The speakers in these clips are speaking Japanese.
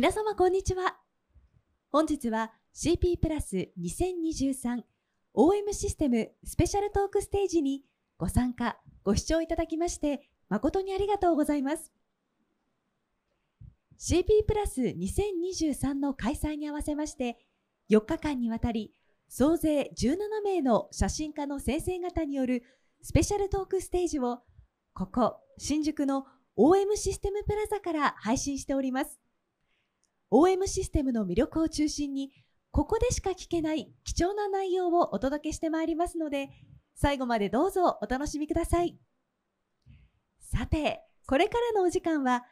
皆様こんにちは。本日は CP プラス2023 OM システムスペシャルトークステージにご参加、ご視聴いただきまして誠にありがとうございます。CP プラス2023の開催に合わせまして4日間にわたり総勢17名の写真家の先生方によるスペシャルトークステージをここ新宿の OM システムプラザから配信しております。OM システムの魅力を中心にここでしか聞けない貴重な内容をお届けしてまいりますので最後までどうぞお楽しみくださいさてこれからのお時間は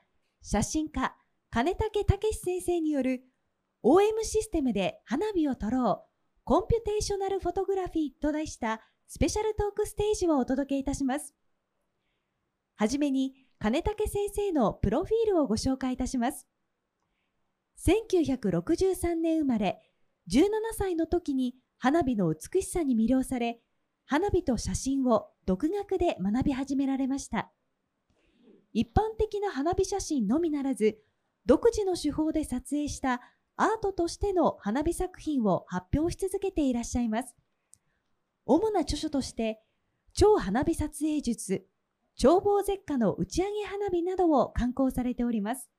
写真家金武武先生による OM システムで花火を撮ろうコンピュテーショナルフォトグラフィーと題したスペシャルトークステージをお届けいたしますはじめに金武先生のプロフィールをご紹介いたします1963年生まれ、17歳の時に花火の美しさに魅了され、花火と写真を独学で学び始められました。一般的な花火写真のみならず、独自の手法で撮影したアートとしての花火作品を発表し続けていらっしゃいます。主な著書として、超花火撮影術、眺望絶下の打ち上げ花火などを刊行されております。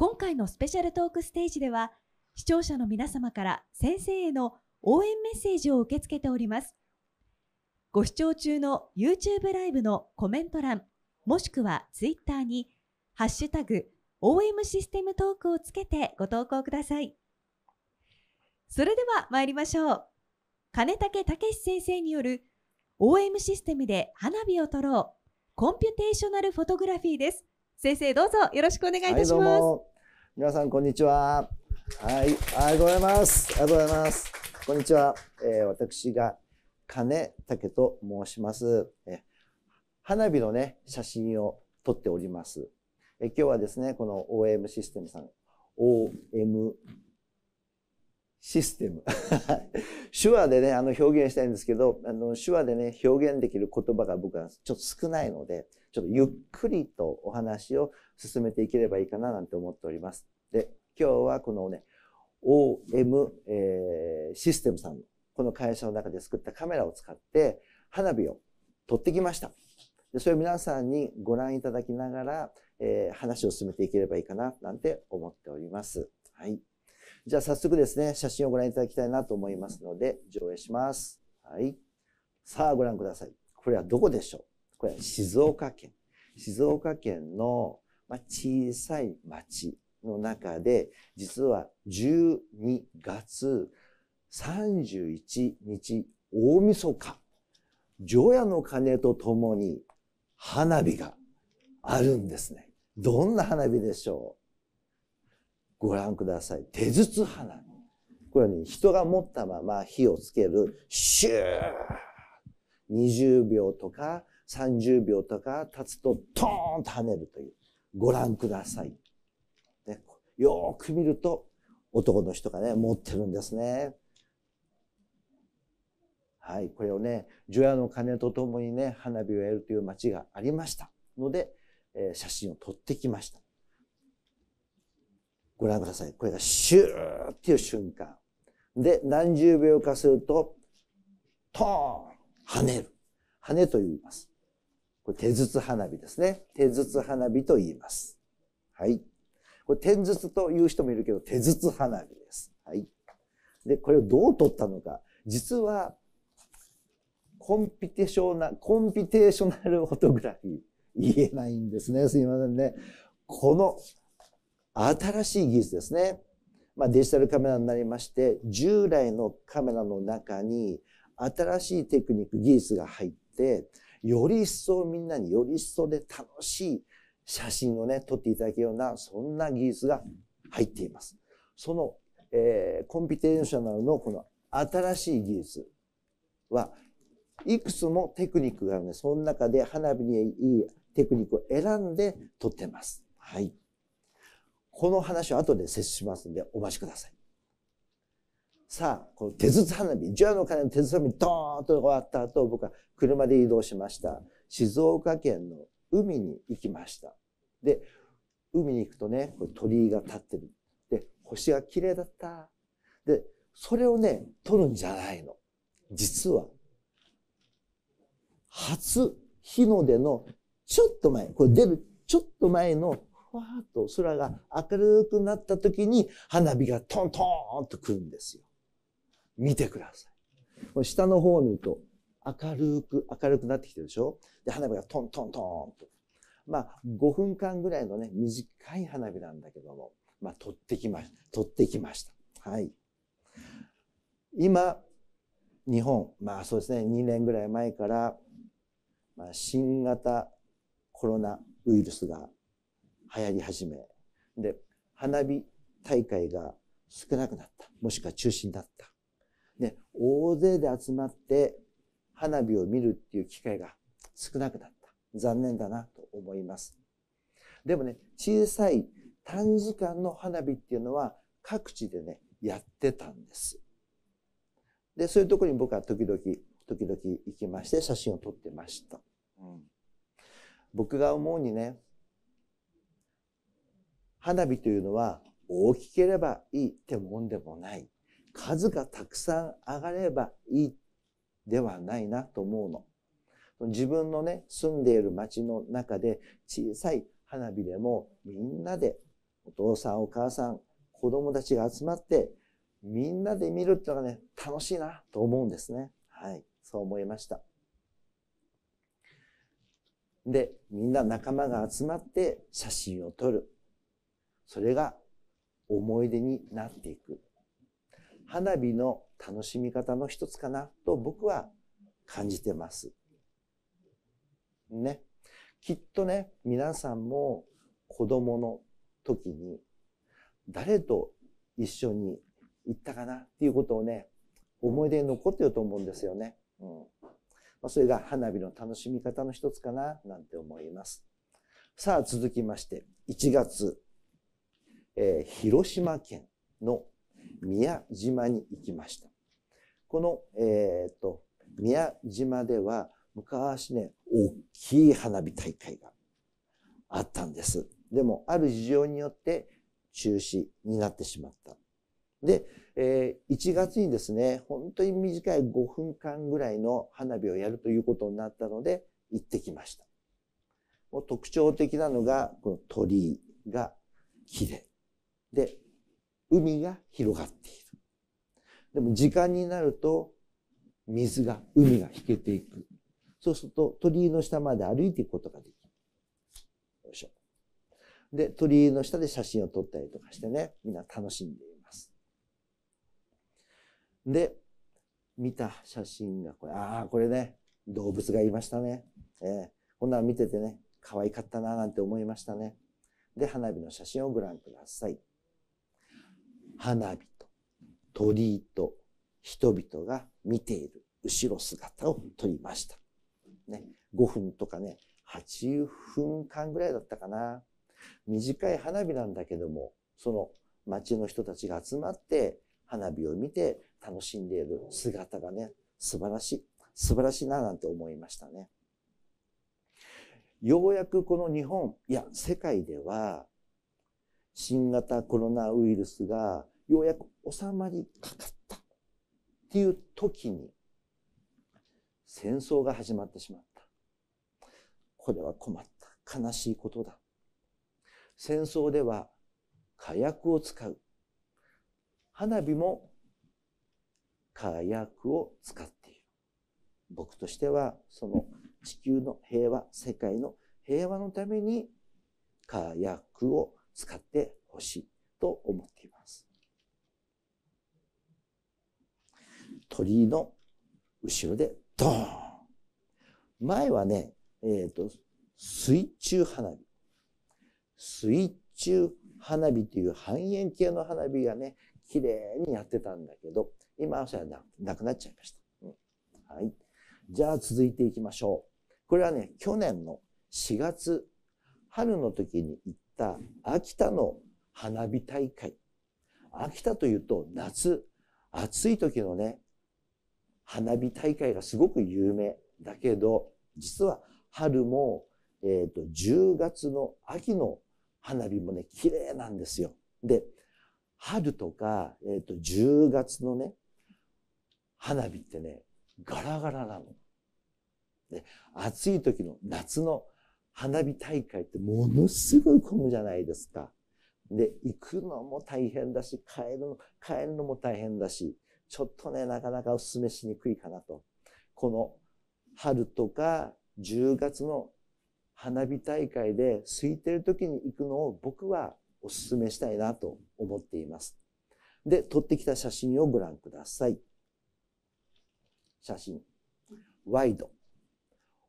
今回のスペシャルトークステージでは視聴者の皆様から先生への応援メッセージを受け付けておりますご視聴中の YouTube ライブのコメント欄もしくは Twitter に「ハッシュタグ #OM システムトーク」をつけてご投稿くださいそれでは参りましょう金武武先生による OM システムで花火を撮ろうコンピュテーショナルフォトグラフィーです先生どうぞよろしくお願いいたします、はい、皆さんこんにちははいありがとうございますありがとうございますこんにちは、えー、私が金武と申しますえ花火のね写真を撮っておりますえ今日はですねこの OM システムさん OM システム 手話でねあの表現したいんですけどあの手話でね表現できる言葉が僕はちょっと少ないのでちょっとゆっくりとお話を進めていければいいかななんて思っております。で、今日はこのね、OM、えー、システムさんのこの会社の中で作ったカメラを使って花火を撮ってきました。でそれを皆さんにご覧いただきながら、えー、話を進めていければいいかななんて思っております。はい。じゃあ早速ですね、写真をご覧いただきたいなと思いますので、上映します。はい。さあご覧ください。これはどこでしょうこれは静岡県。静岡県の小さい町の中で、実は12月31日大晦日、除夜の鐘とともに花火があるんですね。どんな花火でしょうご覧ください。手筒花火。これに、ね、人が持ったまま火をつける、シュー !20 秒とか30秒とか経つとトーンと跳ねるという。ご覧ください。ね、よく見ると男の人がね、持ってるんですね。はい、これをね、除夜の鐘とともにね、花火をやるという街がありましたので、えー、写真を撮ってきました。ご覧ください。これがシューっていう瞬間。で、何十秒かすると、トーン跳ねる。跳ねと言います。これ手筒花火ですね。手筒花火と言います。はい。これ天筒という人もいるけど、手筒花火です。はい。で、これをどう取ったのか。実は、コンピテーショナ、コンピテーショナルフォトグラフィー。言えないんですね。すいませんね。この新しい技術ですね。まあ、デジタルカメラになりまして、従来のカメラの中に新しいテクニック、技術が入って、より一層みんなにより一層で楽しい写真をね、撮っていただけるような、そんな技術が入っています。その、えー、コンピテンショナルのこの新しい技術は、いくつもテクニックがあるので、その中で花火にいいテクニックを選んで撮ってます。はい。この話は後で接しますので、お待ちください。さあ、この手筒花火、10の鐘の手筒花火、ドーンと終わった後、僕は車で移動しました。静岡県の海に行きました。で、海に行くとね、鳥居が立ってる。で、星が綺麗だった。で、それをね、撮るんじゃないの。実は、初日の出のちょっと前、これ出るちょっと前のふわーっと空が明るくなった時に花火がトントーンと来るんですよ。見てください。下の方を見ると、明るく、明るくなってきてるでしょで、花火がトントントンと。まあ、5分間ぐらいのね、短い花火なんだけども、まあ、取ってきました。取ってきました。はい。今、日本、まあそうですね、2年ぐらい前から、まあ、新型コロナウイルスが流行り始め、で、花火大会が少なくなった。もしくは中止になった。大勢で集まって花火を見るっていう機会が少なくなった。残念だなと思います。でもね、小さい短時間の花火っていうのは各地でね、やってたんです。で、そういうとこに僕は時々、時々行きまして写真を撮ってました。うん、僕が思うにね、花火というのは大きければいいってもんでもない。数がたくさん上がればいいではないなと思うの。自分のね、住んでいる町の中で小さい花火でもみんなでお父さんお母さん子供たちが集まってみんなで見るっていうのがね、楽しいなと思うんですね。はい。そう思いました。で、みんな仲間が集まって写真を撮る。それが思い出になっていく。花火の楽しみ方の一つかなと僕は感じてます。ね。きっとね、皆さんも子供の時に誰と一緒に行ったかなっていうことをね、思い出に残ってると思うんですよね。うん。まあ、それが花火の楽しみ方の一つかななんて思います。さあ続きまして、1月、えー、広島県の宮島に行きました。この、えっ、と、宮島では昔ね、大きい花火大会があったんです。でも、ある事情によって中止になってしまった。で、えー、1月にですね、本当に短い5分間ぐらいの花火をやるということになったので、行ってきました。もう特徴的なのが、この鳥居が綺麗。で、海が広がっている。でも時間になると水が、海が引けていく。そうすると鳥居の下まで歩いていくことができる。よいしょ。で、鳥居の下で写真を撮ったりとかしてね、みんな楽しんでいます。で、見た写真がこれ、ああ、これね、動物がいましたね。えー、こんなの見ててね、可愛かったななんて思いましたね。で、花火の写真をご覧ください。花火と鳥居と人々が見ている後ろ姿を撮りました。ね、5分とかね、8分間ぐらいだったかな。短い花火なんだけども、その町の人たちが集まって花火を見て楽しんでいる姿がね、素晴らしい、素晴らしいななんて思いましたね。ようやくこの日本、いや、世界では、新型コロナウイルスがようやく収まりかかったっていう時に戦争が始まってしまった。これは困った。悲しいことだ。戦争では火薬を使う。花火も火薬を使っている。僕としてはその地球の平和、世界の平和のために火薬を使ってほしいと思っています。鳥居の後ろでドーン前はね、えっ、ー、と、水中花火。水中花火という半円形の花火がね、綺麗にやってたんだけど、今はそれはなくなっちゃいました、うん。はい。じゃあ続いていきましょう。これはね、去年の4月、春の時に行っった秋田の花火大会。秋田というと夏、暑い時のね、花火大会がすごく有名だけど、実は春も、えっ、ー、と、10月の秋の花火もね、綺麗なんですよ。で、春とか、えっ、ー、と、10月のね、花火ってね、ガラガラなの。で、暑い時の夏の花火大会ってものすごい混むじゃないですか。で、行くのも大変だし、帰るの、帰るのも大変だし、ちょっとね、なかなかお勧めしにくいかなと。この春とか10月の花火大会で空いてる時に行くのを僕はお勧めしたいなと思っています。で、撮ってきた写真をご覧ください。写真。ワイド。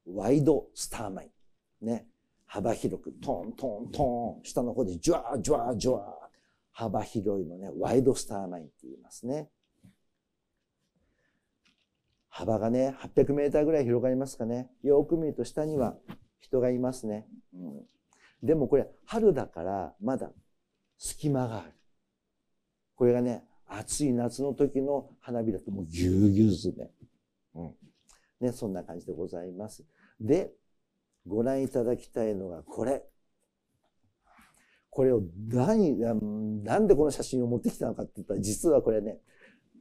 ワイドスターマイン。ね、幅広く、トントントン、下の方でジュワージュワージュワー、幅広いのね、ワイドスターラインって言いますね。幅がね、800メーターぐらい広がりますかね。よく見ると下には人がいますね。うん、でもこれ、春だからまだ隙間がある。これがね、暑い夏の時の花火だともうぎゅうぎゅう詰め。うん。ね、そんな感じでございます。で、ご覧いただきたいのがこれ。これを何、なんでこの写真を持ってきたのかって言ったら、実はこれね、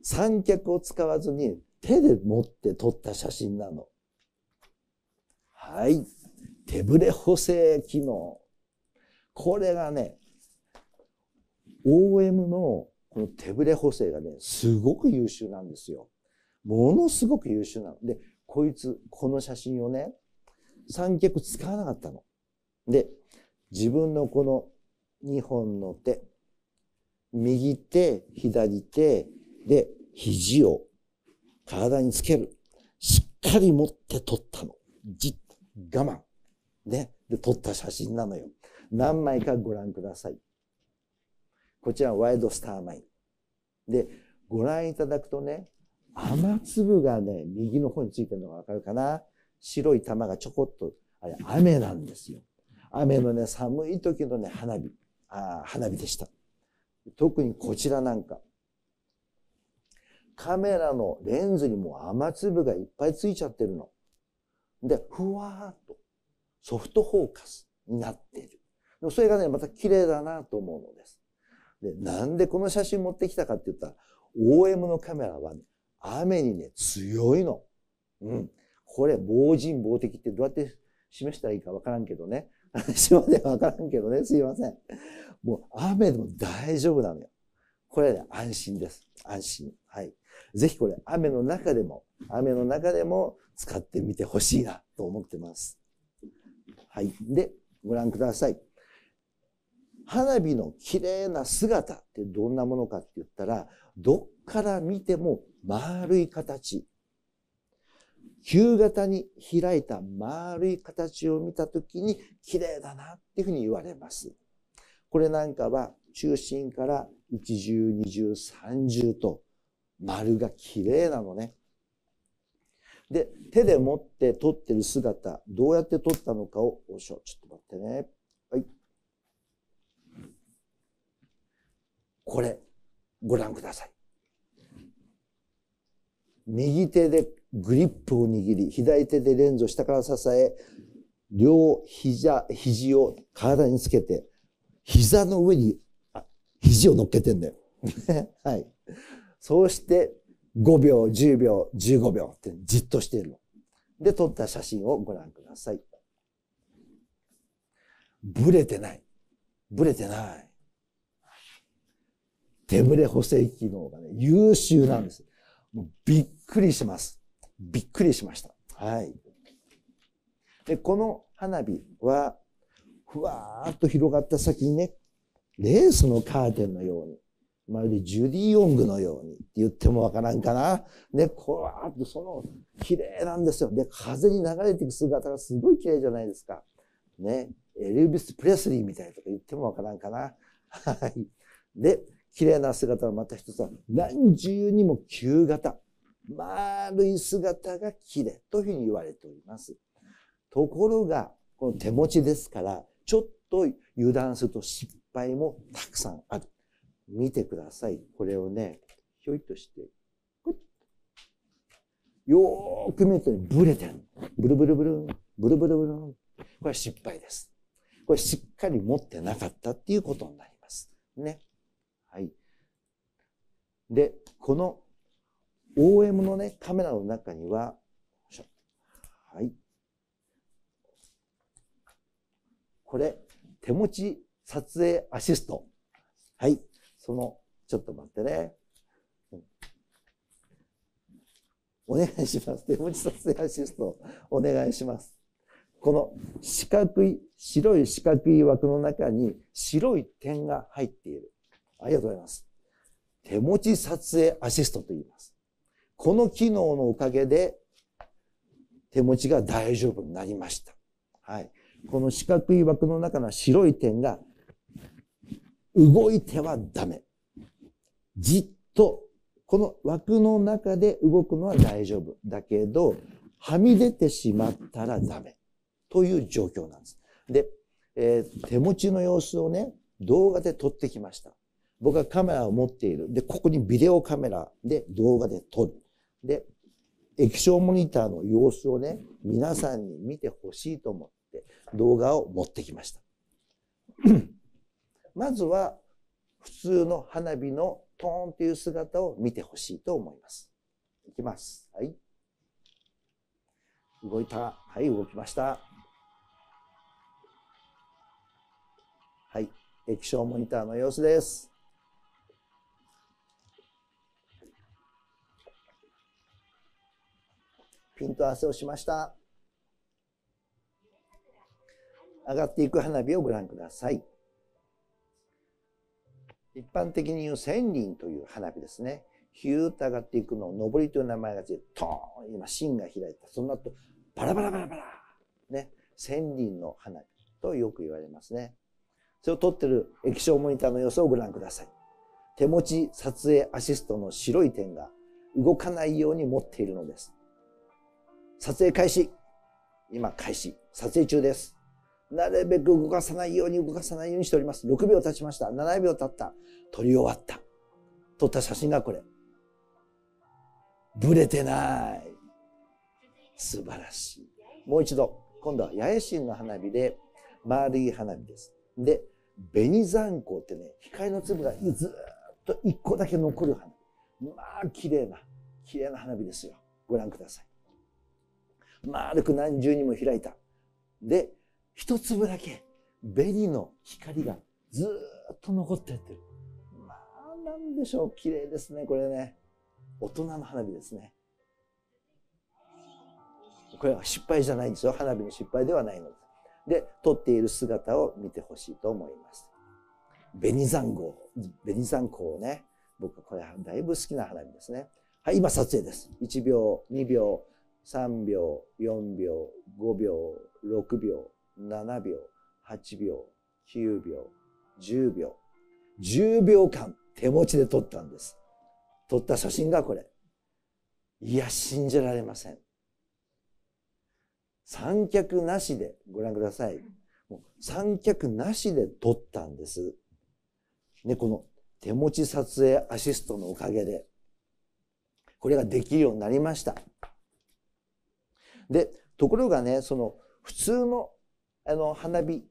三脚を使わずに手で持って撮った写真なの。はい。手ぶれ補正機能。これがね、OM のこの手ぶれ補正がね、すごく優秀なんですよ。ものすごく優秀なの。で、こいつ、この写真をね、三脚使わなかったの。で、自分のこの2本の手、右手、左手で肘を体につける。しっかり持って撮ったの。じっと我慢。ね。で、撮った写真なのよ。何枚かご覧ください。こちらワイドスターマイン。で、ご覧いただくとね、雨粒がね、右の方についてるのがわかるかな白い玉がちょこっと、あれ、雨なんですよ。雨のね、寒い時のね、花火、ああ、花火でした。特にこちらなんか、カメラのレンズにも雨粒がいっぱいついちゃってるの。で、ふわーっとソフトフォーカスになってる。それがね、また綺麗だなと思うのです。で、なんでこの写真持ってきたかって言ったら、OM のカメラはね、雨にね、強いの。うん。これ、防人防敵ってどうやって示したらいいかわからんけどね。私 までわからんけどね。すいません。もう雨でも大丈夫なのよ。これで安心です。安心。はい。ぜひこれ、雨の中でも、雨の中でも使ってみてほしいなと思ってます。はい。で、ご覧ください。花火の綺麗な姿ってどんなものかって言ったら、どっから見ても丸い形、旧型に開いた丸い形を見たときに綺麗だなっていうふうに言われます。これなんかは中心から一重二重三重と丸が綺麗なのね。で、手で持って撮ってる姿、どうやって撮ったのかを、おしょ、ちょっと待ってね。はい。これ、ご覧ください。右手でグリップを握り、左手でレンズを下から支え、両膝、肘を体につけて、膝の上に肘を乗っけてんだよ。はい。そうして5秒、10秒、15秒ってじっとしているの。で、撮った写真をご覧ください。ブレてない。ブレてない。手ブレ補正機能がね、優秀なんです。もうびっくりします。びっくりしました。はい。で、この花火は、ふわーっと広がった先にね、レースのカーテンのように、まるでジュディ・ヨングのようにって言ってもわからんかな。ね、こわーっとその、綺麗なんですよ。で、風に流れていく姿がすごい綺麗じゃないですか。ね、エルビス・プレスリーみたいとか言ってもわからんかな。はい。で、綺麗な姿はまた一つは、何重にも旧型。丸い姿が綺麗というふうに言われております。ところが、この手持ちですから、ちょっと油断すると失敗もたくさんある。見てください。これをね、ひょいとして、よーく見るとブレてる。ブルブルブルン、ブルブルブルン。これは失敗です。これしっかり持ってなかったっていうことになります。ね。はい。で、この OM のね、カメラの中には、はい。これ、手持ち撮影アシスト。はい。その、ちょっと待ってね。お願いします。手持ち撮影アシスト、お願いします。この四角い、白い四角い枠の中に白い点が入っている。ありがとうございます。手持ち撮影アシストと言います。この機能のおかげで手持ちが大丈夫になりました。はい。この四角い枠の中の白い点が動いてはダメ。じっと、この枠の中で動くのは大丈夫。だけど、はみ出てしまったらダメ。という状況なんです。で、えー、手持ちの様子をね、動画で撮ってきました。僕はカメラを持っている。で、ここにビデオカメラで動画で撮る。で、液晶モニターの様子をね、皆さんに見てほしいと思って動画を持ってきました。まずは普通の花火のトーンという姿を見てほしいと思います。いきます。はい。動いた。はい、動きました。はい。液晶モニターの様子です。ピント合わせをしました。上がっていく花火をご覧ください。一般的に言う千輪という花火ですね。ヒューッと上がっていくのを上りという名前がついて、トーン今芯が開いた。その後、バラバラバラバラね。千輪の花火とよく言われますね。それを撮ってる液晶モニターの様子をご覧ください。手持ち撮影アシストの白い点が動かないように持っているのです。撮影開始。今開始。撮影中です。なるべく動かさないように動かさないようにしております。6秒経ちました。7秒経った。撮り終わった。撮った写真がこれ。ブレてない。素晴らしい。もう一度。今度は八重心の花火で、丸い花火です。で、紅残光ってね、光の粒がずっと1個だけ残る花火。まあ、綺麗な、綺麗な花火ですよ。ご覧ください。丸く何重にも開いた。で、一粒だけ紅の光がずっと残ってってる。まあ、なんでしょう。綺麗ですね、これね。大人の花火ですね。これは失敗じゃないんですよ。花火の失敗ではないのでで、撮っている姿を見てほしいと思います。紅残光。紅残光をね、僕はこれはだいぶ好きな花火ですね。はい、今撮影です。1秒、2秒、3秒、4秒、5秒、6秒、7秒、8秒、9秒、10秒。10秒間手持ちで撮ったんです。撮った写真がこれ。いや、信じられません。三脚なしでご覧ください。三脚なしで撮ったんです。ね、この手持ち撮影アシストのおかげで、これができるようになりました。で、ところがね、その普通のあの花火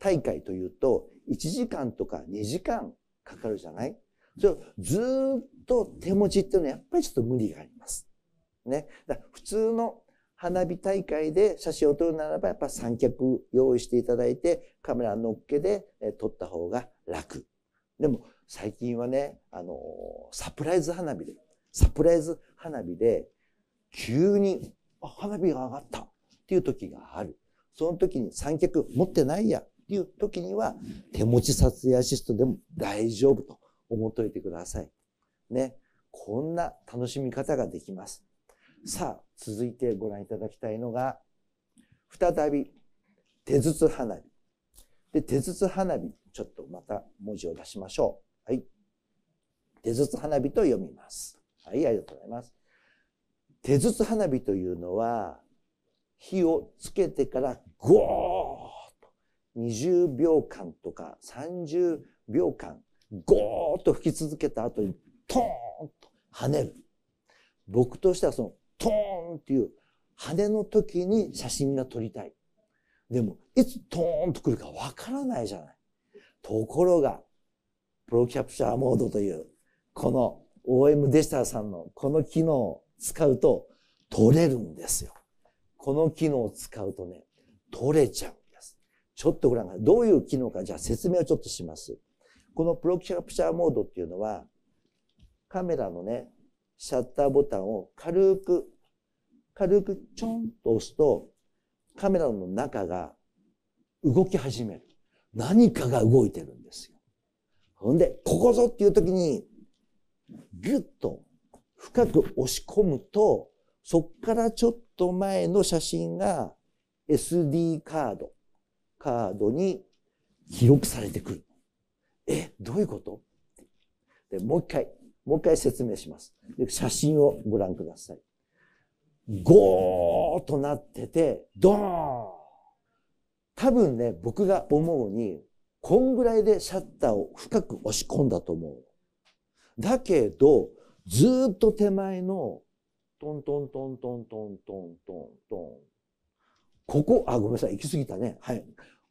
大会というと、1時間とか2時間かかるじゃないそれをずっと手持ちっていうのはやっぱりちょっと無理があります。ね。だ普通の花火大会で写真を撮るならば、やっぱ三脚用意していただいて、カメラ乗っけで撮った方が楽。でも、最近はね、あの、サプライズ花火で、サプライズ花火で、急に花火が上がったっていう時がある。その時に三脚持ってないやっていう時には、手持ち撮影アシストでも大丈夫と思っといてください。ね。こんな楽しみ方ができます。さあ、続いてご覧いただきたいのが、再び手筒花火。で、手筒花火、ちょっとまた文字を出しましょう。はい。手筒花火と読みます。はい、ありがとうございます。手筒花火というのは、火をつけてからゴーと20秒間とか30秒間ゴーっと吹き続けた後にトーンと跳ねる。僕としてはそのトーンっていう跳ねの時に写真が撮りたい。でも、いつトーンと来るかわからないじゃない。ところが、プロキャプチャーモードという、この OM デジタルさんのこの機能使うと取れるんですよ。この機能を使うとね、取れちゃうんです。ちょっとご覧ください。どういう機能か、じゃあ説明をちょっとします。このプロキャプチャーモードっていうのは、カメラのね、シャッターボタンを軽く、軽くちょんと押すと、カメラの中が動き始める。何かが動いてるんですよ。ほんで、ここぞっていう時に、ぐっと深く押し込むと、そっからちょっと前の写真が SD カード、カードに記録されてくる。え、どういうことでもう一回、もう一回説明しますで。写真をご覧ください。ゴーとなってて、ドーン多分ね、僕が思うに、こんぐらいでシャッターを深く押し込んだと思う。だけど、ずっと手前のトントントントントントントントン。ここ、あ、ごめんなさい、行き過ぎたね。はい。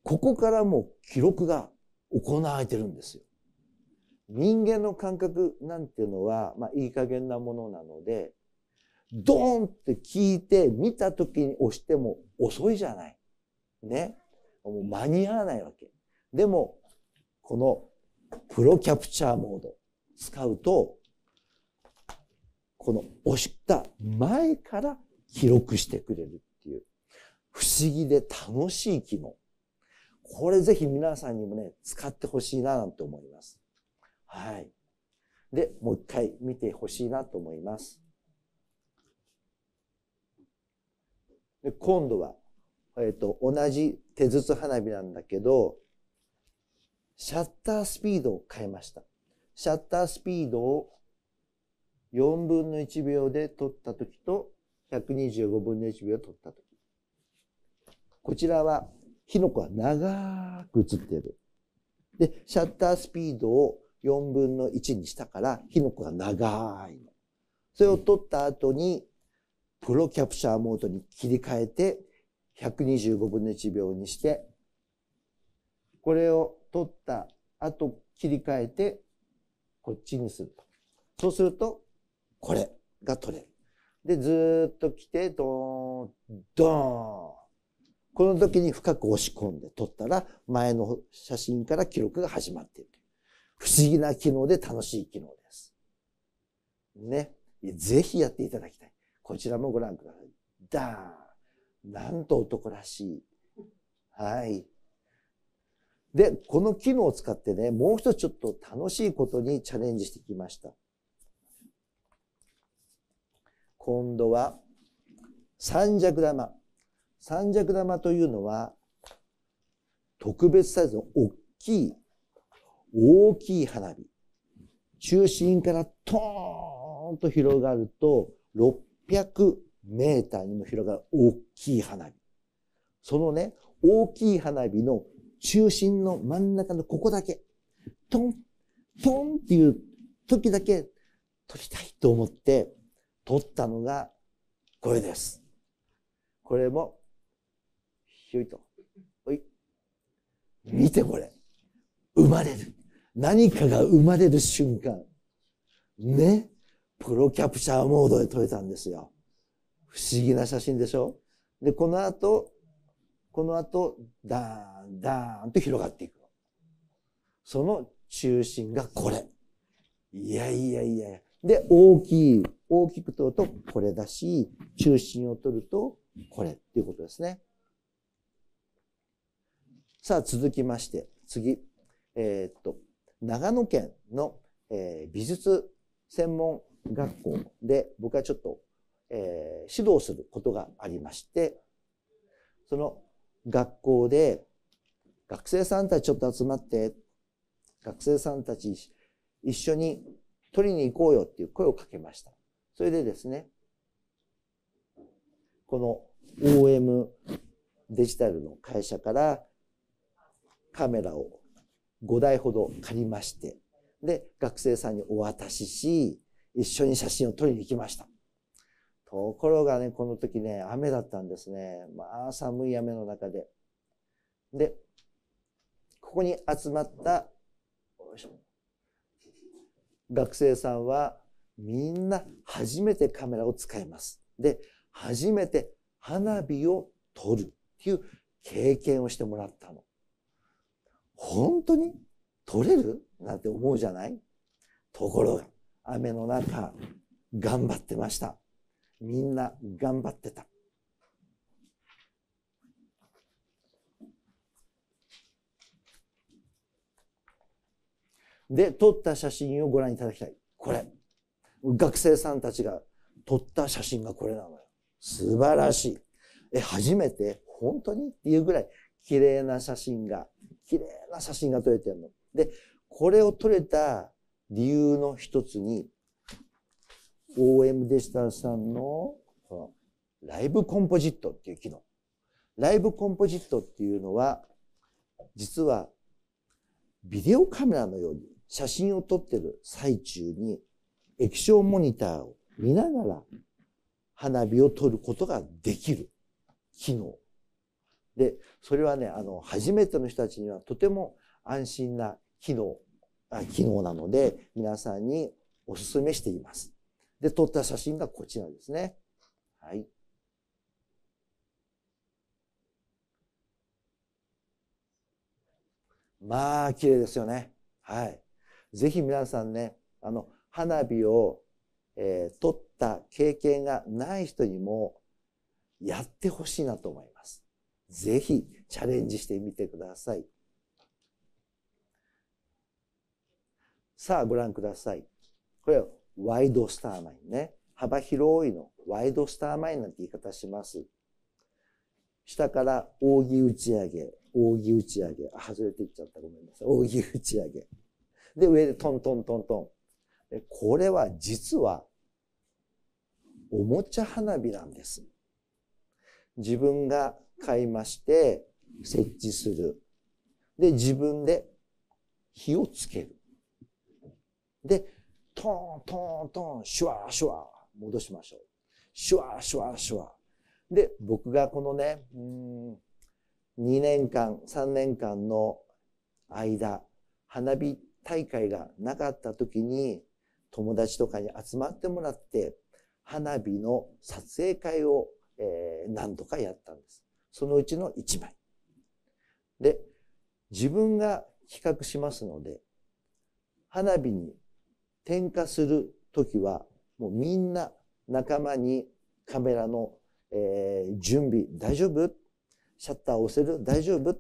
ここからもう記録が行われてるんですよ。人間の感覚なんていうのは、まあ、いい加減なものなので、ドーンって聞いて、見た時に押しても遅いじゃない。ね。もう間に合わないわけ。でも、このプロキャプチャーモード使うと、この押した前から記録してくれるっていう、不思議で楽しい機能。これぜひ皆さんにもね、使ってほしいななんて思います。はい。で、もう一回見てほしいなと思います。で今度は、えっ、ー、と、同じ手筒花火なんだけど、シャッタースピードを変えました。シャッタースピードを4分の1秒で取った時と125分の1秒取ったき。こちらはキノコは長く映っている。で、シャッタースピードを4分の1にしたからキノコが長いの。それを取った後にプロキャプチャーモードに切り替えて125分の1秒にして、これを取った後切り替えてこっちにすると。そうするとこれが取れる。で、ずっと来て、ドーン、ドーン。この時に深く押し込んで取ったら、前の写真から記録が始まっている。不思議な機能で楽しい機能です。ね。ぜひやっていただきたい。こちらもご覧ください。ダーン。なんと男らしい。はい。で、この機能を使ってね、もう一つちょっと楽しいことにチャレンジしてきました。今度は三尺玉。三尺玉というのは特別サイズの大きい、大きい花火。中心からトーンと広がると600メーターにも広がる大きい花火。そのね、大きい花火の中心の真ん中のここだけ、トン、トンっていう時だけ撮りたいと思って、取ったのがこれです。これも、ひょいと。おい。見てこれ。生まれる。何かが生まれる瞬間。ね。プロキャプチャーモードで撮れたんですよ。不思議な写真でしょで、この後、この後、ダーン、ダーンと広がっていく。その中心がこれ。いやいやいやで、大きい、大きく取るとこれだし、中心を取るとこれっていうことですね。さあ、続きまして、次。えー、っと、長野県の、えー、美術専門学校で僕はちょっと、えー、指導することがありまして、その学校で学生さんたちちょっと集まって、学生さんたち一緒に取りに行こうよっていう声をかけました。それでですね、この OM デジタルの会社からカメラを5台ほど借りまして、で、学生さんにお渡しし、一緒に写真を撮りに行きました。ところがね、この時ね、雨だったんですね。まあ、寒い雨の中で。で、ここに集まった、よいしょ。学生さんはみんな初めてカメラを使います。で、初めて花火を撮るっていう経験をしてもらったの。本当に撮れるなんて思うじゃないところが、雨の中、頑張ってました。みんな頑張ってた。で撮った写真をご覧いただきたい。これ。学生さんたちが撮った写真がこれなのよ。素晴らしい。え、初めて本当にっていうぐらい綺麗な写真が、綺麗な写真が撮れてるの。で、これを撮れた理由の一つに、OM デジタルさんのこのライブコンポジットっていう機能。ライブコンポジットっていうのは、実はビデオカメラのように写真を撮ってる最中に液晶モニターを見ながら花火を撮ることができる機能。で、それはね、あの、初めての人たちにはとても安心な機能、機能なので、皆さんにお勧めしています。で、撮った写真がこちらですね。はい。まあ、綺麗ですよね。はい。ぜひ皆さんね、あの、花火を、えー、取った経験がない人にもやってほしいなと思います。ぜひチャレンジしてみてください。さあご覧ください。これはワイドスターマインね。幅広いの。ワイドスターマインなんて言い方します。下から扇打ち上げ、扇打ち上げ。あ、外れていっちゃった。ごめんなさい。扇打ち上げ。で、上でトントントントン。これは実は、おもちゃ花火なんです。自分が買いまして、設置する。で、自分で火をつける。で、トントントン、シュワーシュワー、戻しましょう。シュワーシュワーシュワー。で、僕がこのね、うん、2年間、3年間の間、花火大会がなかった時に友達とかに集まってもらって花火の撮影会を、え何度かやったんです。そのうちの1枚。で、自分が企画しますので、花火に点火する時はもうみんな仲間にカメラの、え準備大丈夫シャッター押せる大丈夫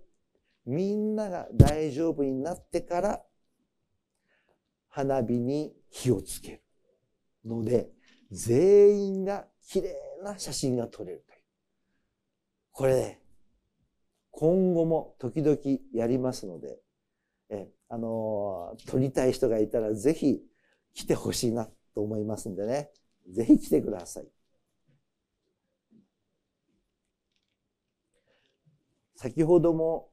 みんなが大丈夫になってから花火に火をつけるので、全員が綺麗な写真が撮れるという。これね、今後も時々やりますので、え、あのー、撮りたい人がいたらぜひ来てほしいなと思いますんでね、ぜひ来てください。先ほども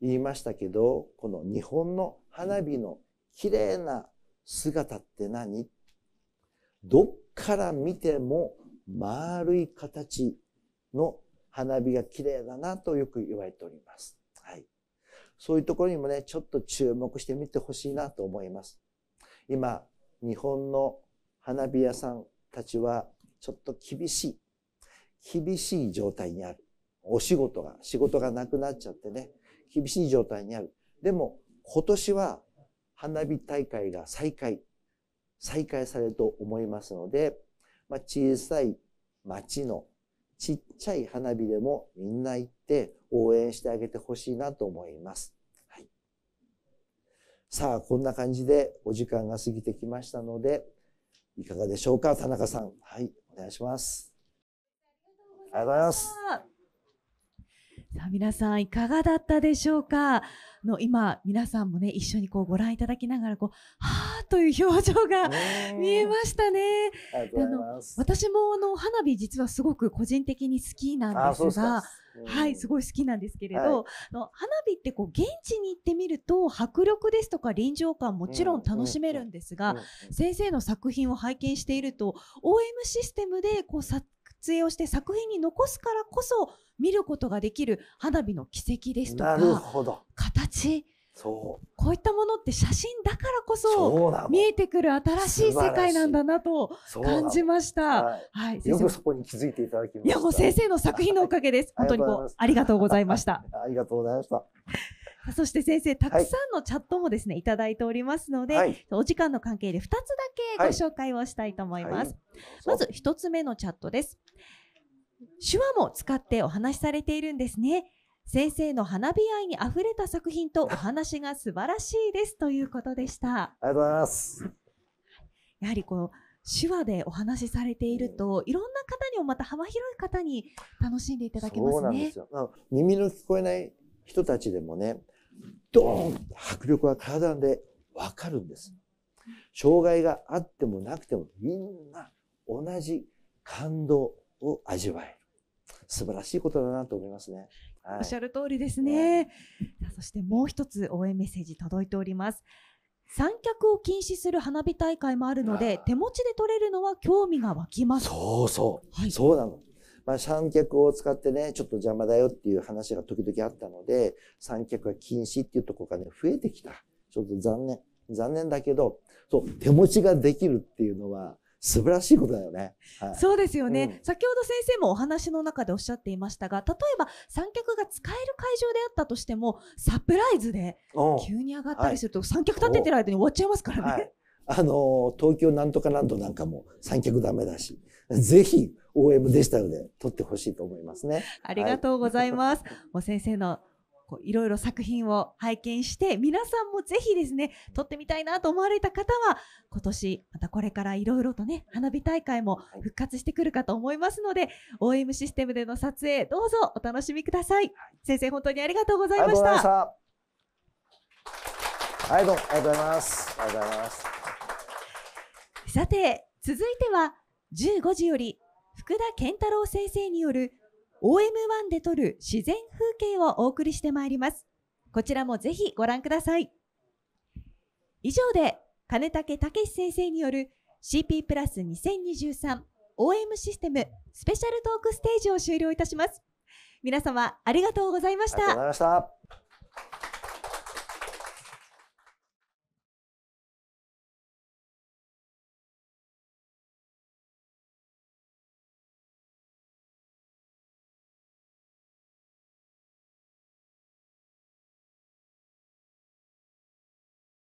言いましたけど、この日本の花火の綺麗な姿って何どっから見ても丸い形の花火が綺麗だなとよく言われております。はい。そういうところにもね、ちょっと注目してみてほしいなと思います。今、日本の花火屋さんたちはちょっと厳しい、厳しい状態にある。お仕事が、仕事がなくなっちゃってね、厳しい状態にある。でも、今年は花火大会が再開、再開されると思いますので、まあ、小さい町のちっちゃい花火でもみんな行って応援してあげてほしいなと思います。はい、さあ、こんな感じでお時間が過ぎてきましたので、いかがでしょうか、田中さん。はい、お願いします。ありがとうございます。さあ、皆さんいかがだったでしょうかの今皆さんもね一緒にこうご覧いただきながらこうはあという表情が見えましたね。あの私もあの花火実はすごく個人的に好きなんですが。はい、すごい好きなんですけれど、はい、の花火ってこう現地に行ってみると迫力ですとか臨場感もちろん楽しめるんですが、先生の作品を拝見していると OM システムでこう撮影をして作品に残すからこそ見ることができる花火の軌跡ですとか形そうこういったものって写真だからこそ見えてくる新しい世界なんだなと感じました。はい、はい、よくそこに気づいていただきいやもう先生の作品のおかげです。本当にこうありがとうございました。ありがとうございました。そして先生、たくさんのチャットもですね、はい、いただいておりますので、はい、お時間の関係で2つだけご紹介をしたいと思います。はい、まず1つ目のチャットです。手話も使ってお話しされているんですね。先生の花火愛にあふれた作品とお話が素晴らしいですということでした。ありがとうございます。やはりこう手話でお話しされていると、いろんな方にもまた幅広い方に楽しんでいただけますね。す耳の聞こえない人たちでもね、ドーン迫力は体でわかるんです。障害があってもなくてもみんな同じ感動を味わえる。素晴らしいことだなと思いますね。はい、おっしゃる通りですね。はい、そしてもう一つ応援メッセージ届いております。三脚を禁止する花火大会もあるので、手持ちで撮れるのは興味が湧きます。そうそう。はい、そうなの。まあ、三脚を使ってね、ちょっと邪魔だよっていう話が時々あったので、三脚が禁止っていうところがね、増えてきた。ちょっと残念。残念だけど、そう、手持ちができるっていうのは、素晴らしいことだよね。はい、そうですよね、うん、先ほど先生もお話の中でおっしゃっていましたが、例えば三脚が使える会場であったとしても、サプライズで急に上がったりすると、三脚立ててる間に終わっちゃいますからね。あの、東京なんとかなんとなんかも三脚ダメだし、ぜひ OM デジタルで撮ってほしいと思いますね。ありがとうございます。はい、もう先生のこういろいろ作品を拝見して皆さんもぜひですね撮ってみたいなと思われた方は今年またこれからいろいろとね花火大会も復活してくるかと思いますので、はい、OM システムでの撮影どうぞお楽しみください、はい、先生本当にありがとうございましたはいどうもありがとうございますありがとうございますさて、続いては15時より福田健太郎先生による OM1 で撮る自然風景をお送りしてまいります。こちらもぜひご覧ください。以上で金武武先生による CP プラス 2023OM システムスペシャルトークステージを終了いたします。皆様ありがとうございました。ありがとうございました。